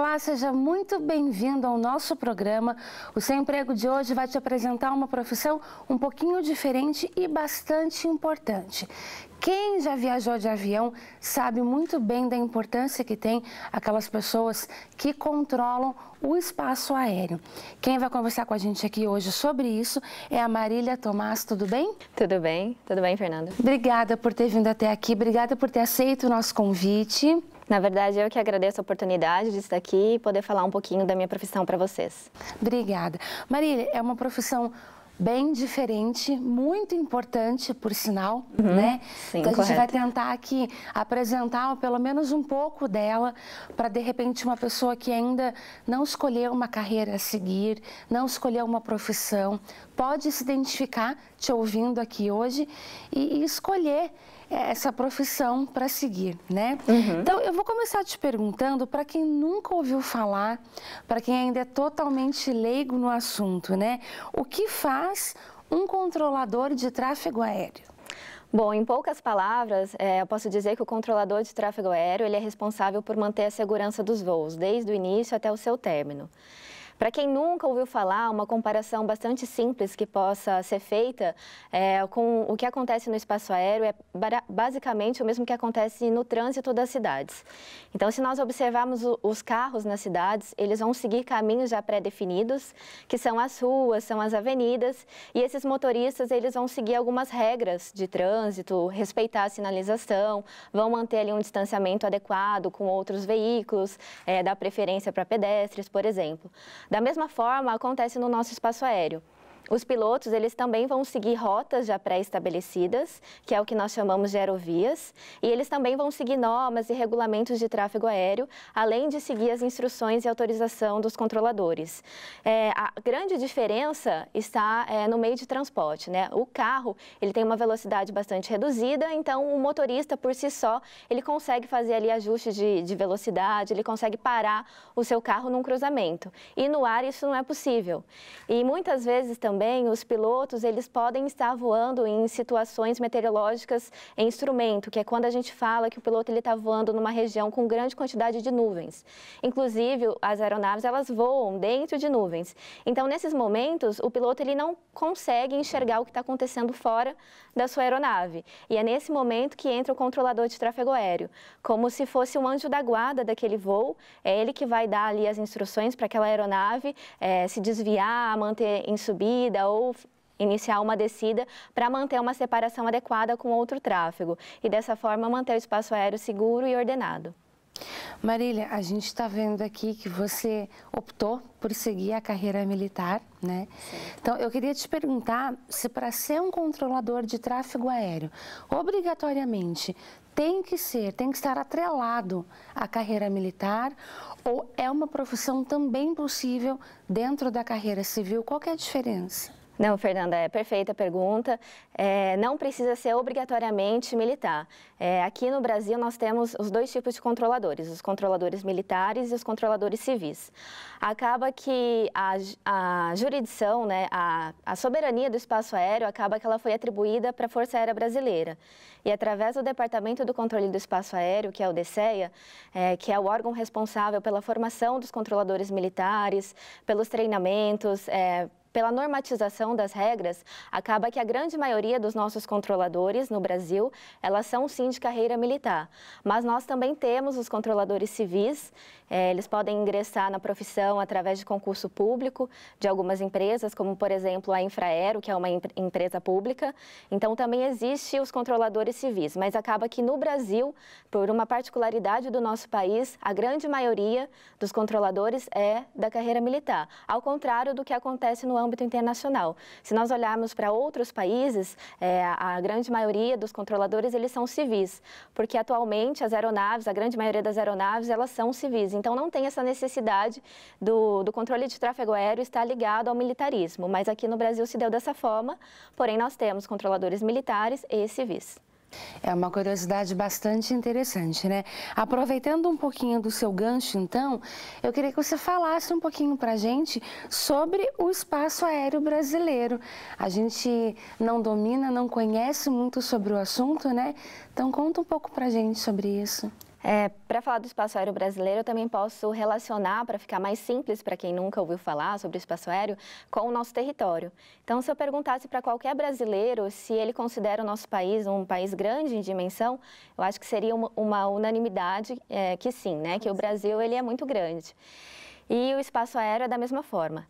Olá, seja muito bem-vindo ao nosso programa. O Sem Emprego de hoje vai te apresentar uma profissão um pouquinho diferente e bastante importante. Quem já viajou de avião sabe muito bem da importância que tem aquelas pessoas que controlam o espaço aéreo. Quem vai conversar com a gente aqui hoje sobre isso é a Marília Tomás. Tudo bem? Tudo bem, tudo bem, Fernanda. Obrigada por ter vindo até aqui, obrigada por ter aceito o nosso convite. Na verdade, eu que agradeço a oportunidade de estar aqui e poder falar um pouquinho da minha profissão para vocês. Obrigada. Marília, é uma profissão bem diferente, muito importante, por sinal, uhum, né? Sim, então a gente vai tentar aqui apresentar pelo menos um pouco dela para de repente uma pessoa que ainda não escolheu uma carreira a seguir, não escolheu uma profissão, pode se identificar te ouvindo aqui hoje e, e escolher é, essa profissão para seguir, né? Uhum. Então, eu vou começar te perguntando, para quem nunca ouviu falar, para quem ainda é totalmente leigo no assunto, né? O que faz um controlador de tráfego aéreo? Bom, em poucas palavras, é, eu posso dizer que o controlador de tráfego aéreo ele é responsável por manter a segurança dos voos, desde o início até o seu término. Para quem nunca ouviu falar, uma comparação bastante simples que possa ser feita é, com o que acontece no espaço aéreo é basicamente o mesmo que acontece no trânsito das cidades. Então, se nós observarmos o, os carros nas cidades, eles vão seguir caminhos já pré-definidos, que são as ruas, são as avenidas, e esses motoristas eles vão seguir algumas regras de trânsito, respeitar a sinalização, vão manter ali um distanciamento adequado com outros veículos, é, dar preferência para pedestres, por exemplo. Da mesma forma, acontece no nosso espaço aéreo. Os pilotos, eles também vão seguir rotas já pré-estabelecidas, que é o que nós chamamos de aerovias, e eles também vão seguir normas e regulamentos de tráfego aéreo, além de seguir as instruções e autorização dos controladores. É, a grande diferença está é, no meio de transporte, né? O carro, ele tem uma velocidade bastante reduzida, então o motorista, por si só, ele consegue fazer ali ajuste de, de velocidade, ele consegue parar o seu carro num cruzamento. E no ar isso não é possível. E muitas vezes também também, os pilotos, eles podem estar voando em situações meteorológicas em instrumento, que é quando a gente fala que o piloto está voando numa região com grande quantidade de nuvens. Inclusive, as aeronaves, elas voam dentro de nuvens. Então, nesses momentos, o piloto ele não consegue enxergar o que está acontecendo fora da sua aeronave. E é nesse momento que entra o controlador de tráfego aéreo, como se fosse um anjo da guarda daquele voo, é ele que vai dar ali as instruções para aquela aeronave é, se desviar, manter em subida, descida ou iniciar uma descida para manter uma separação adequada com outro tráfego e dessa forma manter o espaço aéreo seguro e ordenado. Marília, a gente está vendo aqui que você optou por seguir a carreira militar, né? Sim. Então, eu queria te perguntar se para ser um controlador de tráfego aéreo, obrigatoriamente tem que ser, tem que estar atrelado à carreira militar ou é uma profissão também possível dentro da carreira civil? Qual é a diferença? Não, Fernanda, é perfeita a pergunta. É, não precisa ser obrigatoriamente militar. É, aqui no Brasil nós temos os dois tipos de controladores, os controladores militares e os controladores civis. Acaba que a, a jurisdição, né, a, a soberania do espaço aéreo, acaba que ela foi atribuída para a Força Aérea Brasileira. E através do Departamento do Controle do Espaço Aéreo, que é o DCEA, é, que é o órgão responsável pela formação dos controladores militares, pelos treinamentos, é, pela normatização das regras, acaba que a grande maioria dos nossos controladores no Brasil, elas são sim de carreira militar. Mas nós também temos os controladores civis, eh, eles podem ingressar na profissão através de concurso público de algumas empresas, como por exemplo a Infraero, que é uma empresa pública. Então também existe os controladores civis, mas acaba que no Brasil, por uma particularidade do nosso país, a grande maioria dos controladores é da carreira militar, ao contrário do que acontece no âmbito internacional. Se nós olharmos para outros países, é, a grande maioria dos controladores eles são civis, porque atualmente as aeronaves, a grande maioria das aeronaves, elas são civis. Então não tem essa necessidade do, do controle de tráfego aéreo estar ligado ao militarismo. Mas aqui no Brasil se deu dessa forma, porém nós temos controladores militares e civis. É uma curiosidade bastante interessante, né? Aproveitando um pouquinho do seu gancho, então, eu queria que você falasse um pouquinho para a gente sobre o espaço aéreo brasileiro. A gente não domina, não conhece muito sobre o assunto, né? Então, conta um pouco para a gente sobre isso. É, para falar do espaço aéreo brasileiro, eu também posso relacionar, para ficar mais simples para quem nunca ouviu falar sobre o espaço aéreo, com o nosso território. Então, se eu perguntasse para qualquer brasileiro se ele considera o nosso país um país grande em dimensão, eu acho que seria uma, uma unanimidade é, que sim, né? Que o Brasil ele é muito grande. E o espaço aéreo é da mesma forma.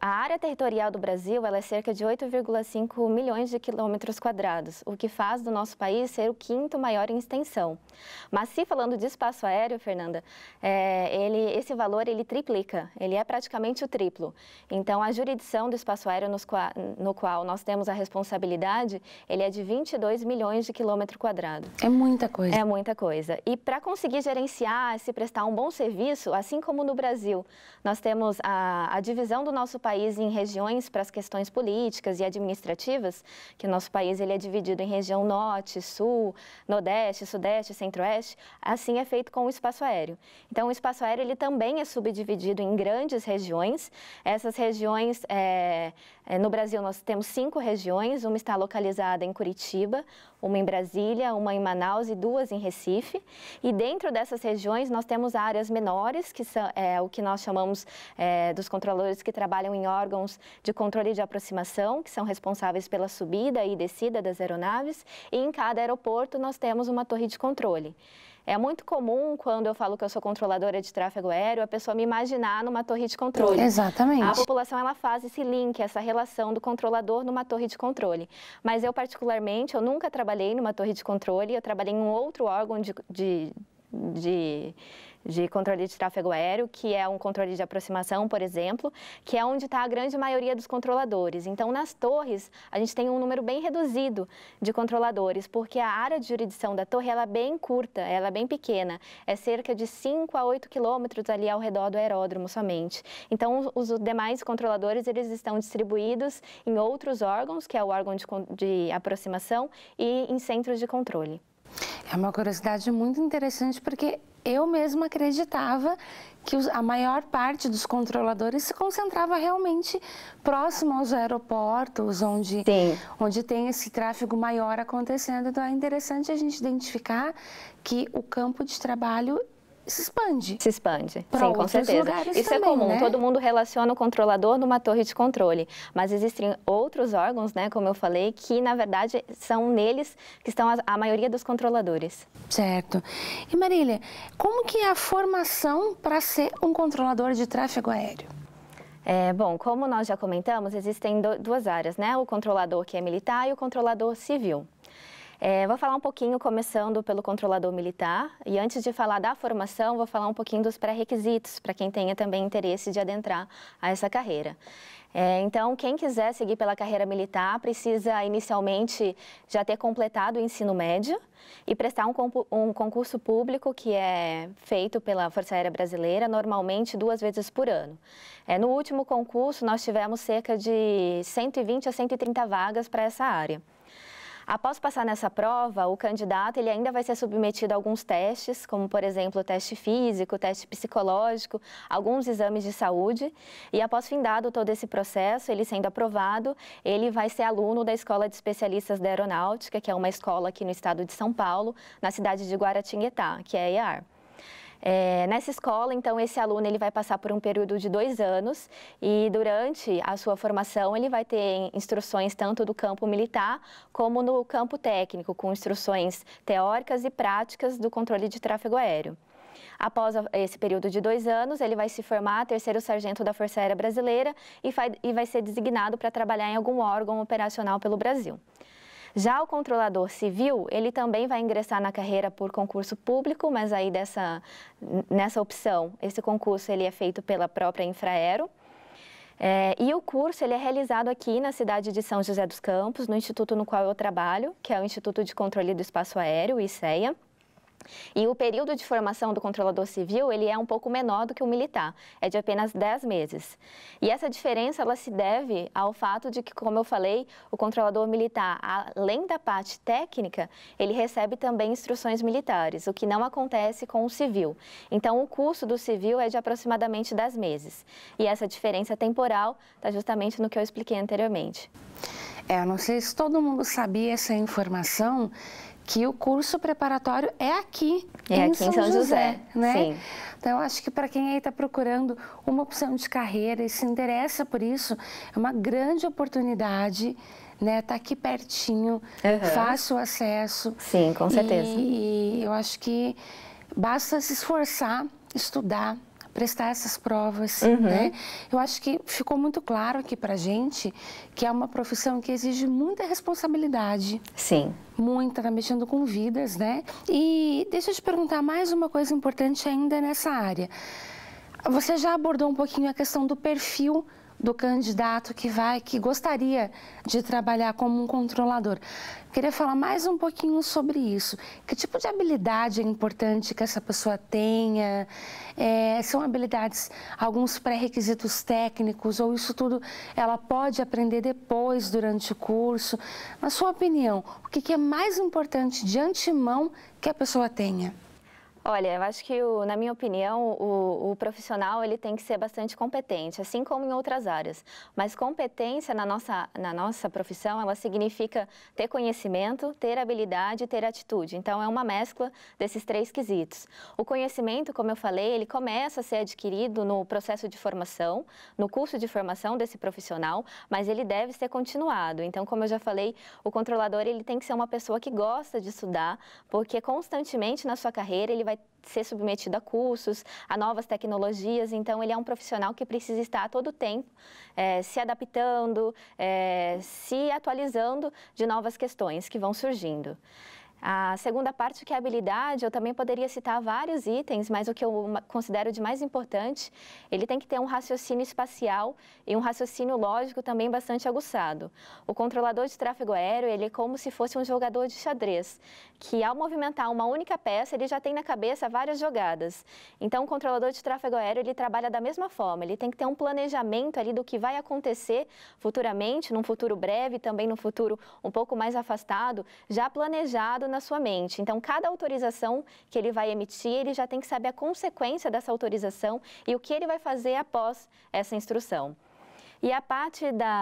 A área territorial do Brasil é cerca de 8,5 milhões de quilômetros quadrados, o que faz do nosso país ser o quinto maior em extensão. Mas se falando de espaço aéreo, Fernanda, é, ele, esse valor ele triplica, ele é praticamente o triplo. Então, a jurisdição do espaço aéreo nos, no qual nós temos a responsabilidade, ele é de 22 milhões de quilômetros quadrados. É muita coisa. É muita coisa. E para conseguir gerenciar, se prestar um bom serviço, assim como no Brasil, nós temos a, a divisão do nosso nosso país em regiões para as questões políticas e administrativas, que o nosso país ele é dividido em região norte, sul, nordeste, sudeste, centro-oeste, assim é feito com o espaço aéreo. Então, o espaço aéreo ele também é subdividido em grandes regiões. Essas regiões é, é, no Brasil, nós temos cinco regiões: uma está localizada em Curitiba, uma em Brasília, uma em Manaus e duas em Recife. E dentro dessas regiões, nós temos áreas menores, que são é, o que nós chamamos é, dos controladores que trabalham em órgãos de controle de aproximação, que são responsáveis pela subida e descida das aeronaves. E em cada aeroporto, nós temos uma torre de controle. É muito comum, quando eu falo que eu sou controladora de tráfego aéreo, a pessoa me imaginar numa torre de controle. Exatamente. A população, ela faz esse link, essa relação do controlador numa torre de controle. Mas eu, particularmente, eu nunca trabalhei numa torre de controle, eu trabalhei em um outro órgão de, de, de de controle de tráfego aéreo, que é um controle de aproximação, por exemplo, que é onde está a grande maioria dos controladores. Então, nas torres, a gente tem um número bem reduzido de controladores, porque a área de jurisdição da torre ela é bem curta, ela é bem pequena, é cerca de 5 a 8 quilômetros ali ao redor do aeródromo somente. Então, os demais controladores, eles estão distribuídos em outros órgãos, que é o órgão de, de aproximação, e em centros de controle. É uma curiosidade muito interessante porque eu mesma acreditava que a maior parte dos controladores se concentrava realmente próximo aos aeroportos, onde, onde tem esse tráfego maior acontecendo. Então é interessante a gente identificar que o campo de trabalho se expande. Se expande, sim, com certeza. Isso é também, é comum, né? todo mundo relaciona o controlador numa torre de controle, mas existem outros órgãos, né, como eu falei, que na verdade são neles que estão a, a maioria dos controladores. Certo. E Marília, como que é a formação para ser um controlador de tráfego aéreo? É, bom, como nós já comentamos, existem do, duas áreas, né? O controlador que é militar e o controlador civil. É, vou falar um pouquinho, começando pelo controlador militar. E antes de falar da formação, vou falar um pouquinho dos pré-requisitos, para quem tenha também interesse de adentrar a essa carreira. É, então, quem quiser seguir pela carreira militar precisa inicialmente já ter completado o ensino médio e prestar um, um, concurso público que é feito pela Força Aérea Brasileira, normalmente duas vezes por ano. É, no último concurso, nós tivemos cerca de 120 a 130 vagas para essa área. Após passar nessa prova, o candidato ele ainda vai ser submetido a alguns testes, como por exemplo o teste físico, o teste psicológico, alguns exames de saúde. E após findado todo esse processo, ele sendo aprovado, ele vai ser aluno da Escola de Especialistas da Aeronáutica, que é uma escola aqui no estado de São Paulo, na cidade de Guaratinguetá, que é a EAR. É, nessa escola, então, esse aluno ele vai passar por um período de dois anos e durante a sua formação ele vai ter instruções tanto do campo militar como no campo técnico, com instruções teóricas e práticas do controle de tráfego aéreo. Após esse período de dois anos, ele vai se formar terceiro sargento da Força Aérea Brasileira e vai, e vai ser designado para trabalhar em algum órgão operacional pelo Brasil. Já o controlador civil, ele também vai ingressar na carreira por concurso público, mas aí dessa, nessa opção, esse concurso ele é feito pela própria Infraero. É, e o curso ele é realizado aqui na cidade de São José dos Campos, no instituto no qual eu trabalho, que é o Instituto de Controle do Espaço Aéreo, o ICEA. E o período de formação do controlador civil, ele é um pouco menor do que o militar, é de apenas 10 meses. E essa diferença, ela se deve ao fato de que, como eu falei, o controlador militar, além da parte técnica, ele recebe também instruções militares, o que não acontece com o civil. Então, o curso do civil é de aproximadamente 10 meses. E essa diferença temporal está justamente no que eu expliquei anteriormente. É, não sei se todo mundo sabia essa informação, que o curso preparatório é aqui, é em, aqui São em São José, José né? Sim. Então, acho que para quem aí está procurando uma opção de carreira e se interessa por isso, é uma grande oportunidade né? Tá aqui pertinho, uhum. fácil acesso. Sim, com certeza. E, e eu acho que basta se esforçar, estudar, prestar essas provas, uhum. né? Eu acho que ficou muito claro aqui para gente que é uma profissão que exige muita responsabilidade. Sim. Muita, tá mexendo com vidas, né? E deixa eu te perguntar mais uma coisa importante ainda nessa área. Você já abordou um pouquinho a questão do perfil do candidato que vai, que gostaria de trabalhar como um controlador. Queria falar mais um pouquinho sobre isso. Que tipo de habilidade é importante que essa pessoa tenha? É, são habilidades, alguns pré-requisitos técnicos ou isso tudo ela pode aprender depois durante o curso? Na sua opinião, o que, que é mais importante de antemão que a pessoa tenha? Olha, eu acho que, o, na minha opinião, o, o, profissional ele tem que ser bastante competente, assim como em outras áreas. Mas competência na nossa, na nossa profissão, ela significa ter conhecimento, ter habilidade e ter atitude. Então, é uma mescla desses três quesitos. O conhecimento, como eu falei, ele começa a ser adquirido no processo de formação, no curso de formação desse profissional, mas ele deve ser continuado. Então, como eu já falei, o controlador ele tem que ser uma pessoa que gosta de estudar, porque constantemente na sua carreira ele vai vai ser submetido a cursos, a novas tecnologias. Então, ele é um profissional que precisa estar a todo tempo é, se adaptando, é, se atualizando de novas questões que vão surgindo. A segunda parte, que é a habilidade, eu também poderia citar vários itens, mas o que eu considero de mais importante, ele tem que ter um raciocínio espacial e um raciocínio lógico também bastante aguçado. O controlador de tráfego aéreo, ele é como se fosse um jogador de xadrez, que ao movimentar uma única peça, ele já tem na cabeça várias jogadas. Então, o controlador de tráfego aéreo, ele trabalha da mesma forma, ele tem que ter um planejamento ali do que vai acontecer futuramente, num futuro breve, também no futuro um pouco mais afastado, já planejado na sua mente. Então, cada autorização que ele vai emitir, ele já tem que saber a consequência dessa autorização e o que ele vai fazer após essa instrução. E a parte da.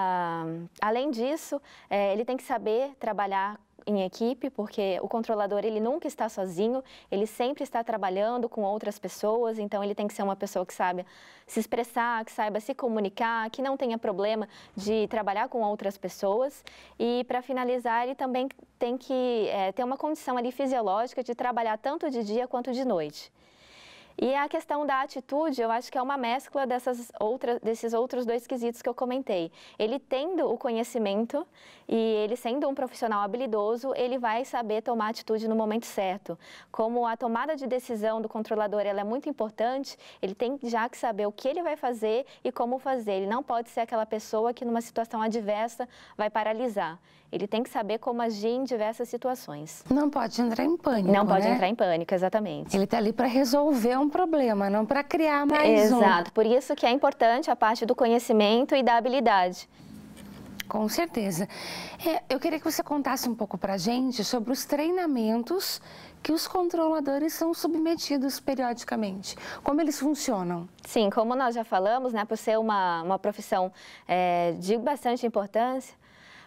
Além disso, é, ele tem que saber trabalhar em equipe, porque o controlador ele nunca está sozinho, ele sempre está trabalhando com outras pessoas, então ele tem que ser uma pessoa que saiba se expressar, que saiba se comunicar, que não tenha problema de trabalhar com outras pessoas. E para finalizar, ele também tem que é, ter uma condição ali fisiológica de trabalhar tanto de dia quanto de noite. E a questão da atitude, eu acho que é uma mescla dessas outras, desses outros dois quesitos que eu comentei. Ele tendo o conhecimento e ele sendo um profissional habilidoso, ele vai saber tomar atitude no momento certo. Como a tomada de decisão do controlador ela é muito importante, ele tem já que saber o que ele vai fazer e como fazer. Ele não pode ser aquela pessoa que numa situação adversa vai paralisar. Ele tem que saber como agir em diversas situações. Não pode entrar em pânico. Não pode né? entrar em pânico, exatamente. Ele está ali para resolver um problema, não para criar mais Exato. um. Exato, por isso que é importante a parte do conhecimento e da habilidade. Com certeza. É, eu queria que você contasse um pouco para gente sobre os treinamentos que os controladores são submetidos periodicamente. Como eles funcionam? Sim, como nós já falamos, né, por ser uma, uma profissão é, de bastante importância,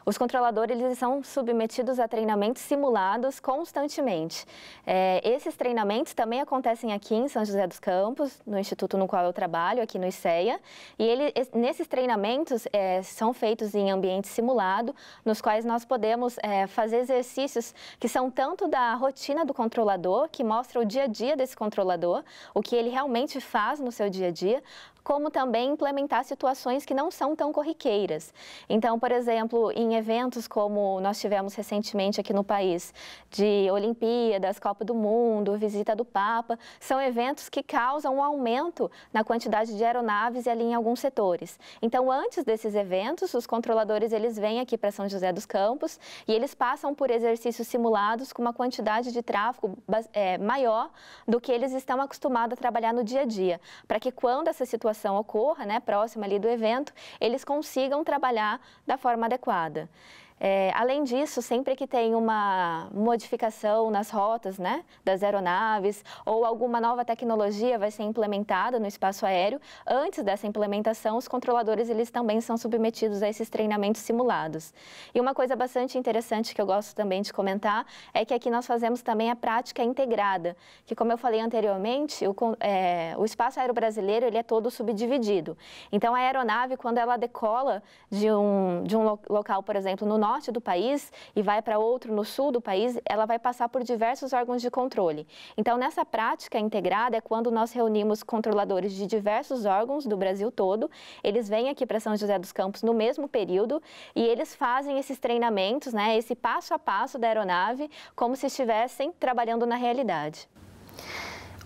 os controladores eles são submetidos a treinamentos simulados constantemente. É, esses treinamentos também acontecem aqui em São José dos Campos, no instituto no qual eu trabalho, aqui no ICEA. E ele, nesses treinamentos é, são feitos em ambiente simulado, nos quais nós podemos é, fazer exercícios que são tanto da rotina do controlador, que mostra o dia a dia desse controlador, o que ele realmente faz no seu dia a dia, como também implementar situações que não são tão corriqueiras. Então, por exemplo, em eventos como nós tivemos recentemente aqui no país, de Olimpíadas, Copa do Mundo, visita do Papa, são eventos que causam um aumento na quantidade de aeronaves e ali em alguns setores. Então, antes desses eventos, os controladores eles vêm aqui para São José dos Campos e eles passam por exercícios simulados com uma quantidade de tráfego é, maior do que eles estão acostumados a trabalhar no dia a dia, para que quando essa situação situação ocorra, né, próxima ali do evento, eles consigam trabalhar da forma adequada. É, além disso, sempre que tem uma modificação nas rotas né, das aeronaves ou alguma nova tecnologia vai ser implementada no espaço aéreo, antes dessa implementação, os controladores eles também são submetidos a esses treinamentos simulados. E uma coisa bastante interessante que eu gosto também de comentar é que aqui nós fazemos também a prática integrada, que como eu falei anteriormente, o, é, o espaço aéreo brasileiro ele é todo subdividido. Então, a aeronave, quando ela decola de um, de um local, por exemplo, no norte do país e vai para outro no sul do país, ela vai passar por diversos órgãos de controle. Então, nessa prática integrada é quando nós reunimos controladores de diversos órgãos do Brasil todo, eles vêm aqui para São José dos Campos no mesmo período e eles fazem esses treinamentos, né, esse passo a passo da aeronave, como se estivessem trabalhando na realidade.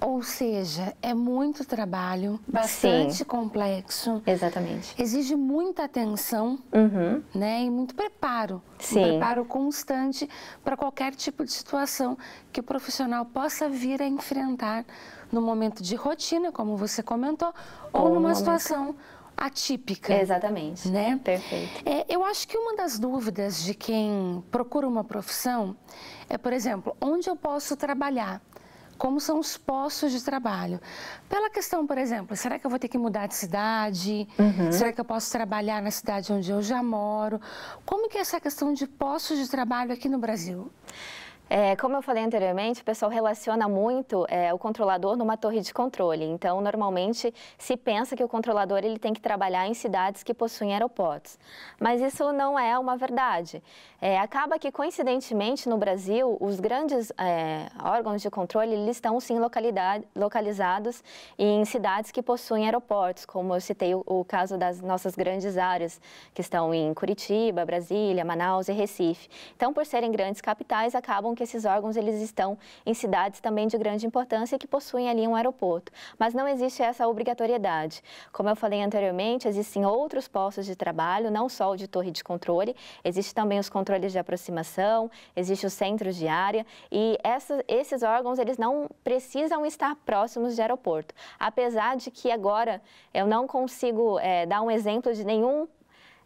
Ou seja, é muito trabalho, bastante Sim. complexo. Exatamente. Exige muita atenção, uhum. né? E muito preparo. Sim. Um preparo constante para qualquer tipo de situação que o profissional possa vir a enfrentar no momento de rotina, como você comentou, ou, ou numa situação momento. atípica. Exatamente. Né? Perfeito. É, eu acho que uma das dúvidas de quem procura uma profissão é, por exemplo, onde eu posso trabalhar? como são os postos de trabalho. Pela questão, por exemplo, será que eu vou ter que mudar de cidade? Uhum. Será que eu posso trabalhar na cidade onde eu já moro? Como que é essa questão de postos de trabalho aqui no Brasil? É, como eu falei anteriormente, o pessoal relaciona muito é, o controlador numa torre de controle. Então, normalmente, se pensa que o controlador ele tem que trabalhar em cidades que possuem aeroportos. Mas isso não é uma verdade. É, acaba que, coincidentemente, no Brasil, os grandes é, órgãos de controle eles estão, sim, localizados em cidades que possuem aeroportos, como eu citei o, o caso das nossas grandes áreas, que estão em Curitiba, Brasília, Manaus e Recife. Então, por serem grandes capitais, acabam que esses órgãos eles estão em cidades também de grande importância que possuem ali um aeroporto, mas não existe essa obrigatoriedade. Como eu falei anteriormente, existem outros postos de trabalho, não só o de torre de controle, existe também os controles de aproximação, existe os centros de área e essa, esses órgãos eles não precisam estar próximos de aeroporto, apesar de que agora eu não consigo é, dar um exemplo de nenhum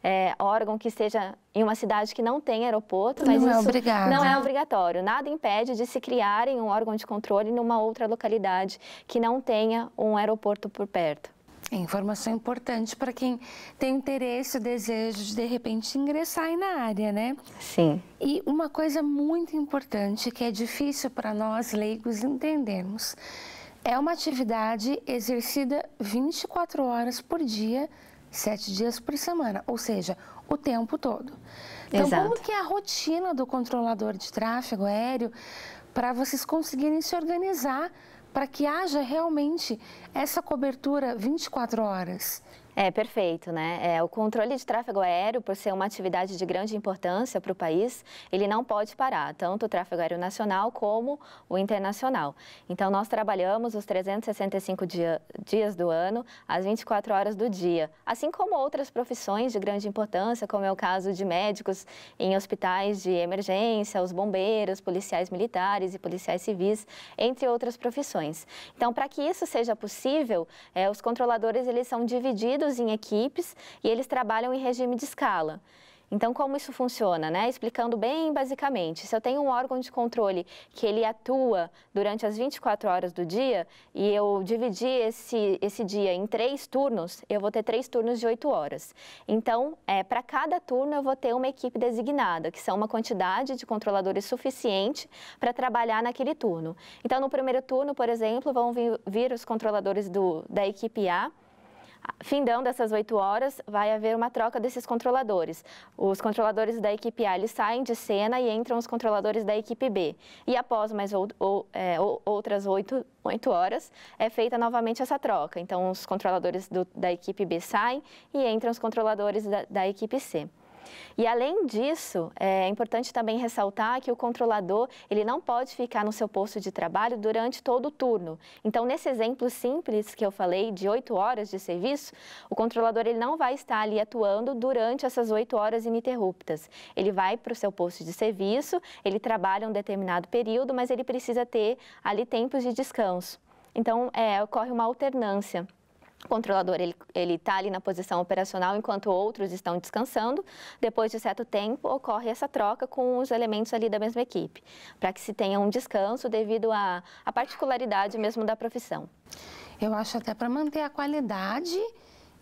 é, órgão que esteja em uma cidade que não tem aeroporto, mas não é isso é obrigado. não é obrigatório. Nada impede de se criarem um órgão de controle numa outra localidade que não tenha um aeroporto por perto. É informação importante para quem tem interesse, desejo de, de repente ingressar aí na área, né? Sim. E uma coisa muito importante que é difícil para nós leigos entendermos. É uma atividade exercida 24 horas por dia, sete dias por semana, ou seja, o tempo todo. Então, Exato. como que é a rotina do controlador de tráfego aéreo para vocês conseguirem se organizar para que haja realmente essa cobertura 24 horas? É, perfeito, né? É, o controle de tráfego aéreo, por ser uma atividade de grande importância para o país, ele não pode parar, tanto o tráfego aéreo nacional como o internacional. Então, nós trabalhamos os 365 dia, dias do ano, às 24 horas do dia, assim como outras profissões de grande importância, como é o caso de médicos em hospitais de emergência, os bombeiros, policiais militares e policiais civis, entre outras profissões. Então, para que isso seja possível, é, os controladores eles são divididos divididos em equipes e eles trabalham em regime de escala. Então, como isso funciona, né? Explicando bem basicamente, se eu tenho um órgão de controle que ele atua durante as 24 horas do dia e eu dividir esse, esse dia em três turnos, eu vou ter três turnos de 8 horas. Então, é, para cada turno eu vou ter uma equipe designada, que são uma quantidade de controladores suficiente para trabalhar naquele turno. Então, no primeiro turno, por exemplo, vão vir, vir os controladores do, da equipe A, Findão dessas oito horas, vai haver uma troca desses controladores. Os controladores da equipe A eles saem de cena e entram os controladores da equipe B. E após mais ou, ou, é, outras oito horas, é feita novamente essa troca. Então, os controladores do, da equipe B saem e entram os controladores da, da equipe C. E além disso, é importante também ressaltar que o controlador ele não pode ficar no seu posto de trabalho durante todo o turno. Então, nesse exemplo simples que eu falei de oito horas de serviço, o controlador ele não vai estar ali atuando durante essas oito horas ininterruptas. Ele vai para o seu posto de serviço, ele trabalha um determinado período, mas ele precisa ter ali tempos de descanso. Então, é, ocorre uma alternância. O controlador ele ele está ali na posição operacional enquanto outros estão descansando. Depois de certo tempo ocorre essa troca com os elementos ali da mesma equipe, para que se tenha um descanso devido à, à particularidade mesmo da profissão. Eu acho até para manter a qualidade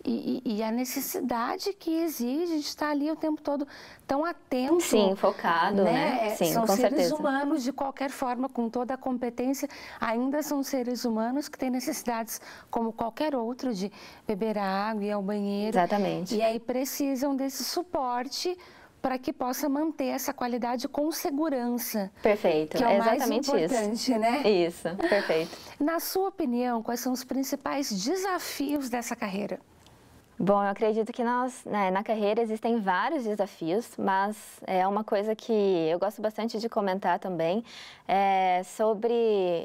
e, e, a necessidade que exige de estar ali o tempo todo tão atento. Sim, focado, né? né? É, Sim, são seres certeza. humanos, de qualquer forma, com toda a competência, ainda são seres humanos que têm necessidades como qualquer outro de beber água, ir ao banheiro. Exatamente. E aí precisam desse suporte para que possa manter essa qualidade com segurança. Perfeito, que é, o é exatamente mais importante, isso. né? Isso, perfeito. Na sua opinião, quais são os principais desafios dessa carreira? Bom, eu acredito que nós, né, na carreira existem vários desafios, mas é uma coisa que eu gosto bastante de comentar também, é sobre...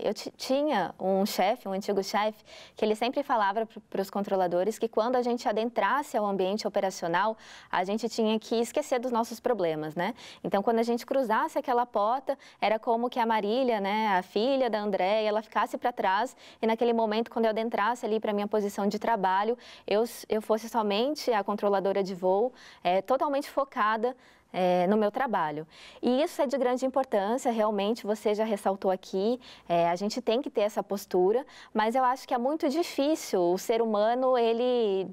Eu tinha um chefe, um antigo chefe, que ele sempre falava para os controladores que quando a gente adentrasse ao ambiente operacional, a gente tinha que esquecer dos nossos problemas, né? Então, quando a gente cruzasse aquela porta, era como que a Marília, né, a filha da Andréia, ela ficasse para trás e naquele momento, quando eu adentrasse ali para minha posição de trabalho, eu, eu fosse principalmente a controladora de voo, é, totalmente focada é, no meu trabalho. E isso é de grande importância, realmente, você já ressaltou aqui, é, a gente tem que ter essa postura, mas eu acho que é muito difícil o ser humano, ele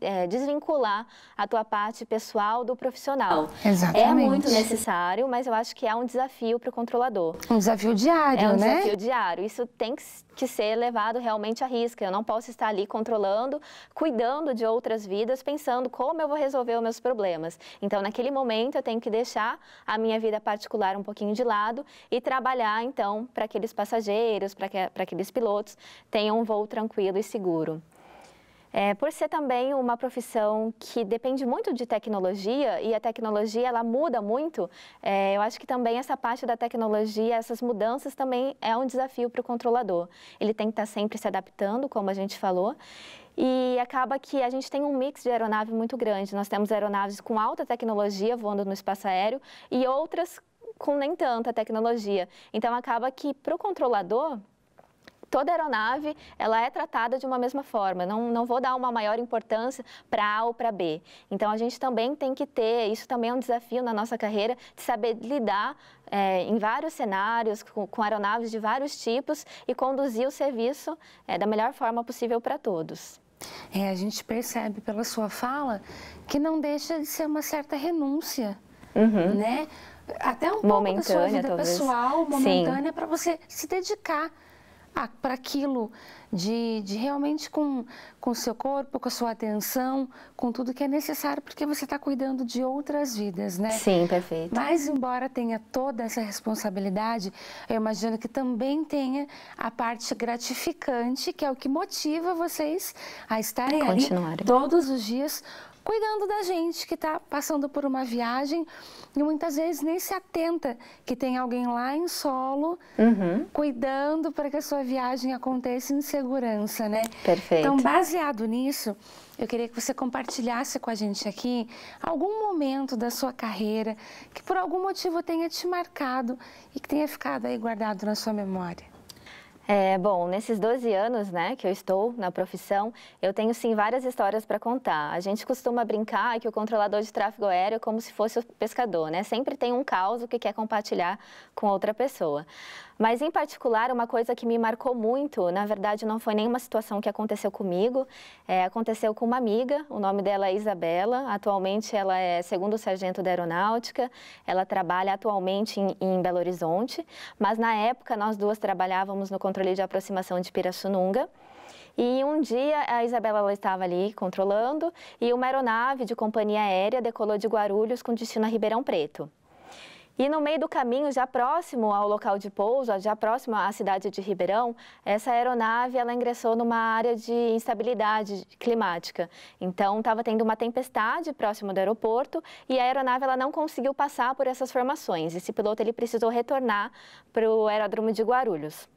é, desvincular a tua parte pessoal do profissional. É Exatamente. É muito necessário, mas eu acho que é um desafio para o controlador. Um desafio diário, né? É um né? desafio diário, isso tem que que ser levado realmente à risca. Eu não posso estar ali controlando, cuidando de outras vidas, pensando como eu vou resolver os meus problemas. Então, naquele momento, eu tenho que deixar a minha vida particular um pouquinho de lado e trabalhar, então, para aqueles passageiros, para que, aqueles pilotos tenham um voo tranquilo e seguro. É, por ser também uma profissão que depende muito de tecnologia e a tecnologia ela muda muito, é, eu acho que também essa parte da tecnologia, essas mudanças também é um desafio para o controlador. Ele tem que estar sempre se adaptando, como a gente falou. E acaba que a gente tem um mix de aeronave muito grande. Nós temos aeronaves com alta tecnologia voando no espaço aéreo e outras com nem tanta tecnologia. Então acaba que para o controlador toda aeronave ela é tratada de uma mesma forma. Não, não vou dar uma maior importância para A ou para B. Então a gente também tem que ter, isso também é um desafio na nossa carreira, de saber lidar é, em vários cenários, com, com, aeronaves de vários tipos e conduzir o serviço é, da melhor forma possível para todos. É, a gente percebe pela sua fala que não deixa de ser uma certa renúncia, uhum. né? Até um momentânea, pouco da sua vida talvez. pessoal, momentânea, para você se dedicar para aquilo, de, de realmente com o seu corpo, com a sua atenção, com tudo que é necessário, porque você está cuidando de outras vidas, né? Sim, perfeito. Mas, embora tenha toda essa responsabilidade, eu imagino que também tenha a parte gratificante, que é o que motiva vocês a estarem ali todos os dias cuidando da gente que está passando por uma viagem e muitas vezes nem se atenta que tem alguém lá em solo uhum. cuidando para que a sua viagem aconteça em segurança, né? Perfeito. Então, baseado nisso, eu queria que você compartilhasse com a gente aqui algum momento da sua carreira que por algum motivo tenha te marcado e que tenha ficado aí guardado na sua memória. É, bom, nesses 12 anos né, que eu estou na profissão, eu tenho sim várias histórias para contar. A gente costuma brincar que o controlador de tráfego aéreo é como se fosse o pescador, né? Sempre tem um caos que quer compartilhar com outra pessoa. Mas, em particular, uma coisa que me marcou muito, na verdade, não foi nenhuma situação que aconteceu comigo, é, aconteceu com uma amiga, o nome dela é Isabela, atualmente ela é segundo sargento da aeronáutica, ela trabalha atualmente em, em Belo Horizonte, mas na época nós duas trabalhávamos no controle de aproximação de Pirassununga, e um dia a Isabela estava ali controlando e uma aeronave de companhia aérea decolou de Guarulhos com destino a Ribeirão Preto. E no meio do caminho, já próximo ao local de pouso, já próximo à cidade de Ribeirão, essa aeronave ela ingressou numa área de instabilidade climática. Então, estava tendo uma tempestade próximo do aeroporto e a aeronave ela não conseguiu passar por essas formações. Esse piloto ele precisou retornar para o aeródromo de Guarulhos.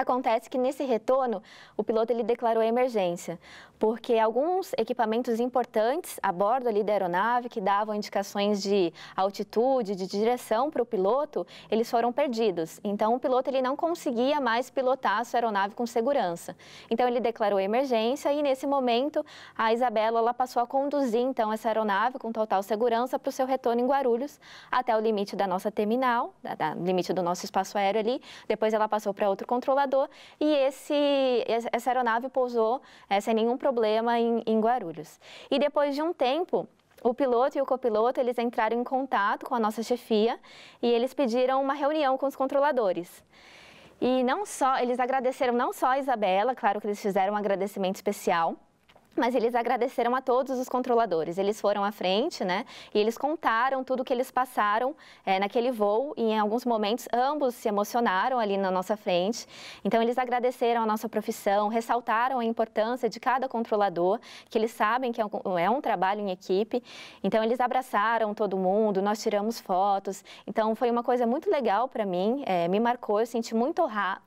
Acontece que nesse retorno, o piloto ele declarou emergência, porque alguns equipamentos importantes a bordo ali da aeronave que davam indicações de altitude, de direção para o piloto, eles foram perdidos. Então o piloto ele não conseguia mais pilotar a sua aeronave com segurança. Então ele declarou emergência e nesse momento a Isabela ela passou a conduzir então essa aeronave com total segurança para o seu retorno em Guarulhos até o limite da nossa terminal, da, da limite do nosso espaço aéreo ali. Depois ela passou para outro controlador Salvador e esse, essa aeronave pousou é, sem nenhum problema em, em Guarulhos. E depois de um tempo, o piloto e o copiloto eles entraram em contato com a nossa chefia e eles pediram uma reunião com os controladores. E não só, eles agradeceram não só a Isabela, claro que eles fizeram um agradecimento especial, mas eles agradeceram a todos os controladores. Eles foram à frente, né? E eles contaram tudo que eles passaram é, naquele voo. E em alguns momentos, ambos se emocionaram ali na nossa frente. Então, eles agradeceram a nossa profissão, ressaltaram a importância de cada controlador, que eles sabem que é um, é um trabalho em equipe. Então, eles abraçaram todo mundo, nós tiramos fotos. Então, foi uma coisa muito legal para mim, é, me marcou. Eu senti muito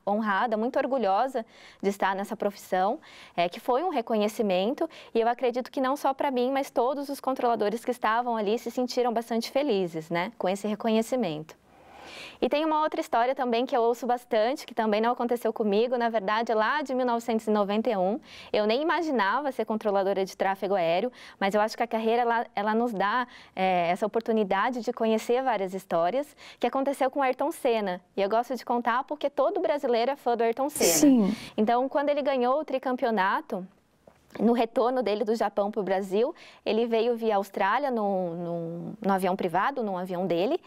honrada, muito orgulhosa de estar nessa profissão, eh, que foi um reconhecimento muito e eu acredito que não só para mim, mas todos os controladores que estavam ali se sentiram bastante felizes, né, com esse reconhecimento. E tem uma outra história também que eu ouço bastante, que também não aconteceu comigo, na verdade, lá de 1991. Eu nem imaginava ser controladora de tráfego aéreo, mas eu acho que a carreira ela, ela nos dá é, essa oportunidade de conhecer várias histórias que aconteceu com Ayrton Senna. E eu gosto de contar porque todo brasileiro é fã do Ayrton Senna. Sim. Então, quando ele ganhou o tricampeonato, no retorno dele do Japão para o Brasil, ele veio via Austrália num, avião privado, num avião dele,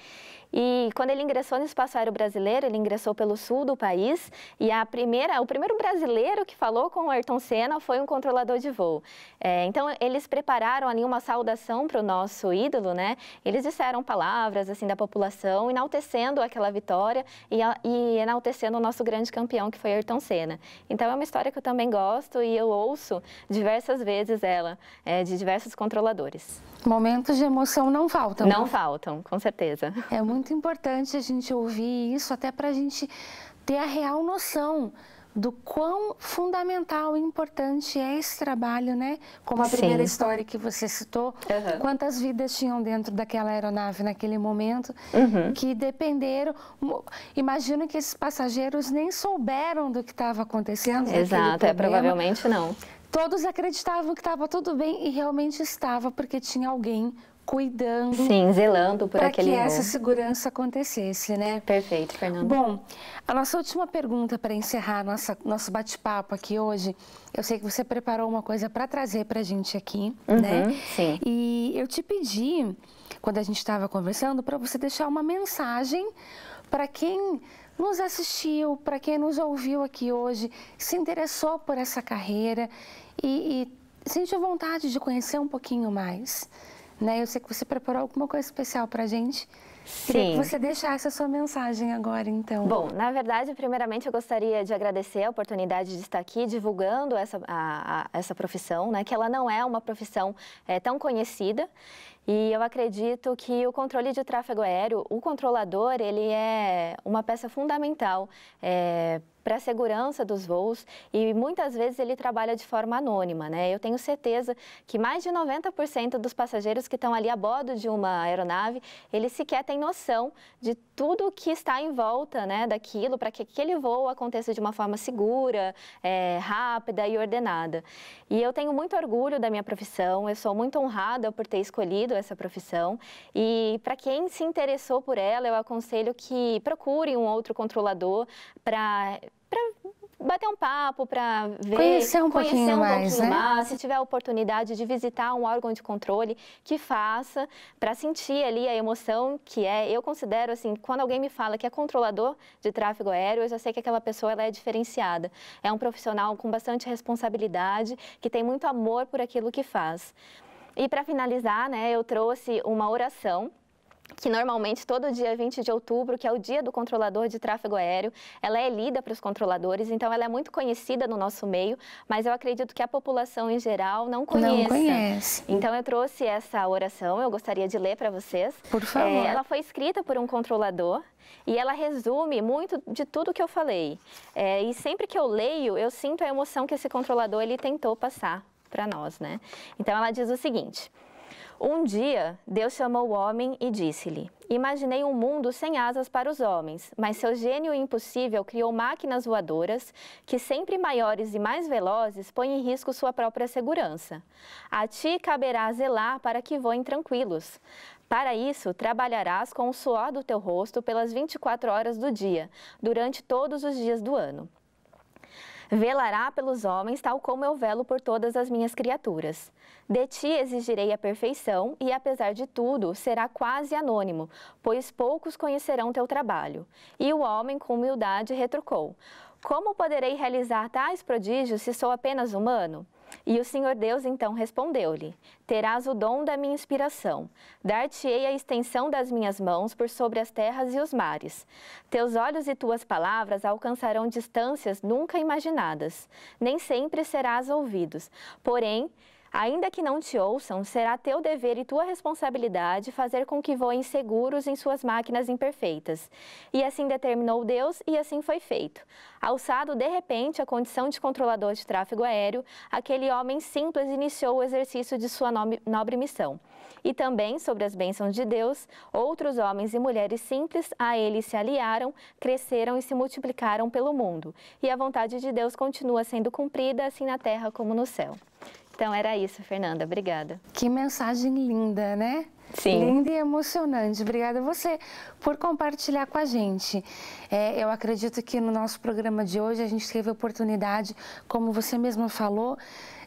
e quando ele ingressou no espaço aéreo brasileiro, ele ingressou pelo sul do país e a primeira, o primeiro brasileiro que falou com o Ayrton Senna foi um controlador de voo. É, então eles prepararam ali uma saudação para o nosso ídolo, né? Eles disseram palavras assim da população, enaltecendo aquela vitória e, e enaltecendo o nosso grande campeão que foi Ayrton Senna. Então é uma história que eu também gosto e eu ouço diversas vezes ela é, de diversos controladores. Momentos de emoção não faltam. Não né? faltam, com certeza. É muito muito importante a gente ouvir isso, até para a gente ter a real noção do quão fundamental e importante é esse trabalho, né? Como a primeira Sim. história que você citou, uhum. quantas vidas tinham dentro daquela aeronave naquele momento, uhum. que dependeram. Imagino que esses passageiros nem souberam do que estava acontecendo. Exato, é provavelmente não. Todos acreditavam que estava tudo bem e realmente estava, porque tinha alguém cuidando. Sim, zelando por aquele que essa segurança acontecesse, né? Perfeito, Fernando. Bom, a nossa última pergunta para encerrar nossa, nosso bate-papo aqui hoje. Eu sei que você preparou uma coisa para trazer para a gente aqui, uhum, né? Sim. E eu te pedi, quando a gente estava conversando, para você deixar uma mensagem para quem nos assistiu, para quem nos ouviu aqui hoje, se interessou por essa carreira e, e sentiu vontade de conhecer um pouquinho mais. Né? Eu sei que você preparou alguma coisa especial para a gente. Sim. que você deixasse a sua mensagem agora, então. Bom, na verdade, primeiramente eu gostaria de agradecer a oportunidade de estar aqui divulgando essa, a, a, essa profissão, né? que ela não é uma profissão é, tão conhecida. E eu acredito que o controle de tráfego aéreo, o controlador, ele é uma peça fundamental é, para a segurança dos voos e muitas vezes ele trabalha de forma anônima, né? Eu tenho certeza que mais de 90% dos passageiros que estão ali a bordo de uma aeronave, eles sequer têm noção de tudo que está em volta, né, daquilo, para que aquele voo aconteça de uma forma segura, é, rápida e ordenada. E eu tenho muito orgulho da minha profissão, eu sou muito honrada por ter escolhido essa profissão. E para quem se interessou por ela, eu aconselho que procure um outro controlador para bater um papo, para ver, conhecer um conhecer pouquinho, um mais, né? mais, se tiver a oportunidade de visitar um órgão de controle, que faça, para sentir ali a emoção que é. Eu considero assim, quando alguém me fala que é controlador de tráfego aéreo, eu já sei que aquela pessoa ela é diferenciada. É um profissional com bastante responsabilidade, que tem muito amor por aquilo que faz. E para finalizar, né, eu trouxe uma oração que normalmente todo dia 20 de outubro, que é o dia do controlador de tráfego aéreo, ela é lida para os controladores, então ela é muito conhecida no nosso meio, mas eu acredito que a população em geral não conhece. Não conhece. Então eu trouxe essa oração, eu gostaria de ler para vocês. Por é, favor. É, ela foi escrita por um controlador e ela resume muito de tudo que eu falei. É, e sempre que eu leio, eu sinto a emoção que esse controlador ele tentou passar para nós, né? Então ela diz o seguinte: Um dia Deus chamou o homem e disse-lhe: Imaginei um mundo sem asas para os homens, mas seu gênio impossível criou máquinas voadoras que, sempre maiores e mais velozes, põem em risco sua própria segurança. A ti caberá zelar para que voem tranquilos. Para isso, trabalharás com o suor do teu rosto pelas 24 horas do dia, durante todos os dias do ano. Velará pelos homens, tal como eu velo por todas as minhas criaturas. De ti exigirei a perfeição, e apesar de tudo, será quase anônimo, pois poucos conhecerão teu trabalho. E o homem, com humildade, retrucou: Como poderei realizar tais prodígios se sou apenas humano? E o Senhor Deus então respondeu-lhe: Terás o dom da minha inspiração. Dar-te-ei a extensão das minhas mãos por sobre as terras e os mares. Teus olhos e tuas palavras alcançarão distâncias nunca imaginadas. Nem sempre serás ouvidos. Porém, Ainda que não te ouçam, será teu dever e tua responsabilidade fazer com que voem seguros em suas máquinas imperfeitas. E assim determinou Deus e assim foi feito. Alçado de repente à condição de controlador de tráfego aéreo, aquele homem simples iniciou o exercício de sua nobre missão. E também sobre as bênçãos de Deus, outros homens e mulheres simples a ele se aliaram, cresceram e se multiplicaram pelo mundo. E a vontade de Deus continua sendo cumprida, assim na terra como no céu. Então era isso, Fernanda. Obrigada. Que mensagem linda, né? Sim. Linda e emocionante. Obrigada a você por compartilhar com a gente. É, eu acredito que no nosso programa de hoje a gente teve a oportunidade, como você mesma falou,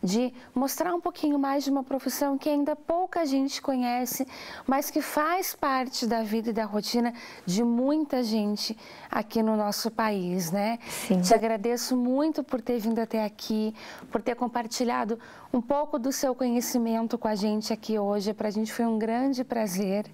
de mostrar um pouquinho mais de uma profissão que ainda pouca gente conhece, mas que faz parte da vida e da rotina de muita gente aqui no nosso país, né? Sim. Te agradeço muito por ter vindo até aqui, por ter compartilhado um pouco do seu conhecimento com a gente aqui hoje. Para a gente foi um grande prazer.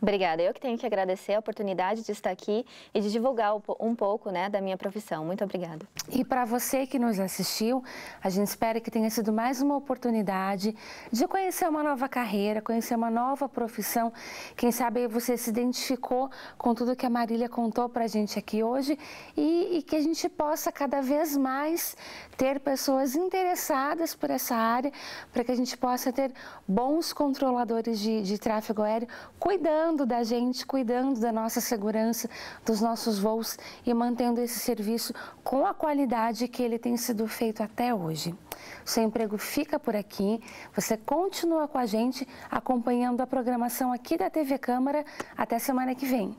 Obrigada. Eu que tenho que agradecer a oportunidade de estar aqui e de divulgar um pouco né, da minha profissão. Muito obrigada. E para você que nos assistiu, a gente espera que tenha sido mais uma oportunidade de conhecer uma nova carreira, conhecer uma nova profissão. Quem sabe você se identificou com tudo que a Marília contou para a gente aqui hoje e, e que a gente possa cada vez mais ter pessoas interessadas por essa área, para que a gente possa ter bons controladores de, de tráfego aéreo cuidando cuidando da gente, cuidando da nossa segurança, dos nossos voos e mantendo esse serviço com a qualidade que ele tem sido feito até hoje. O seu emprego fica por aqui, você continua com a gente acompanhando a programação aqui da TV Câmara até semana que vem.